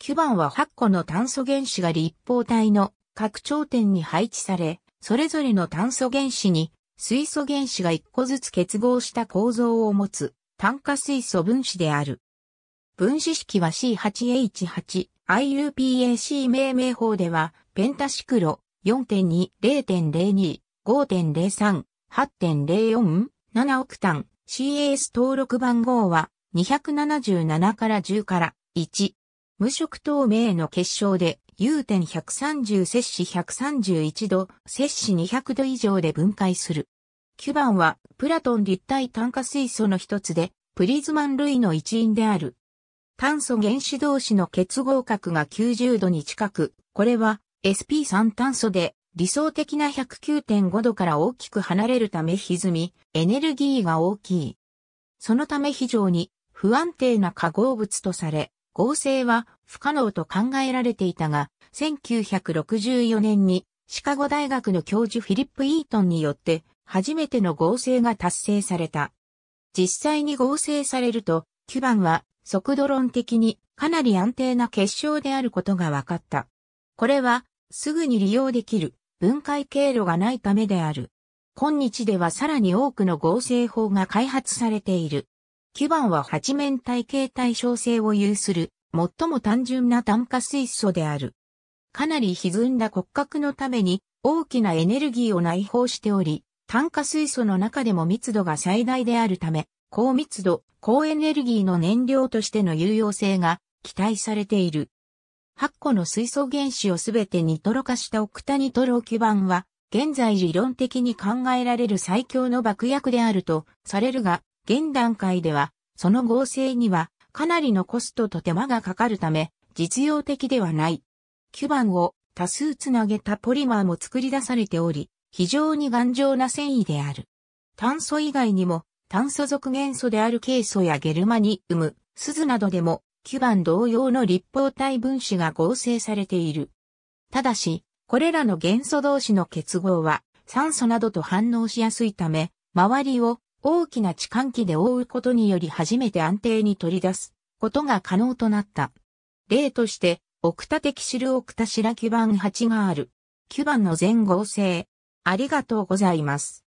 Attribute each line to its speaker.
Speaker 1: 9番は8個の炭素原子が立方体の各頂点に配置され、それぞれの炭素原子に水素原子が1個ずつ結合した構造を持つ炭化水素分子である。分子式は C8H8IUPAC 命名法では、ペンタシクロ4.2、0.02、5.03、8.04、7億単、CAS 登録番号は277から10から1。無色透明の結晶で、融点130摂氏131度、摂氏200度以上で分解する。キュバンは、プラトン立体炭化水素の一つで、プリズマン類の一員である。炭素原子同士の結合角が90度に近く、これは SP3 炭素で理想的な109.5度から大きく離れるため歪み、エネルギーが大きい。そのため非常に不安定な化合物とされ、合成は不可能と考えられていたが、1964年にシカゴ大学の教授フィリップ・イートンによって初めての合成が達成された。実際に合成されると、9番は速度論的にかなり安定な結晶であることが分かった。これはすぐに利用できる分解経路がないためである。今日ではさらに多くの合成法が開発されている。基板は八面体系対称性を有する、最も単純な炭化水素である。かなり歪んだ骨格のために、大きなエネルギーを内包しており、炭化水素の中でも密度が最大であるため、高密度、高エネルギーの燃料としての有用性が期待されている。8個の水素原子をすべてニトロ化したオクタニトロ基板は、現在理論的に考えられる最強の爆薬であるとされるが、現段階では、その合成にはかなりのコストと手間がかかるため、実用的ではない。基板を多数つなげたポリマーも作り出されており、非常に頑丈な繊維である。炭素以外にも、炭素属元素であるケイ素やゲルマニウム、鈴などでも、基板同様の立方体分子が合成されている。ただし、これらの元素同士の結合は、酸素などと反応しやすいため、周りを大きな置換器で覆うことにより初めて安定に取り出すことが可能となった。例として、オクタ的シルオクタシラ基板8がある。バンの全合成。ありがとうございます。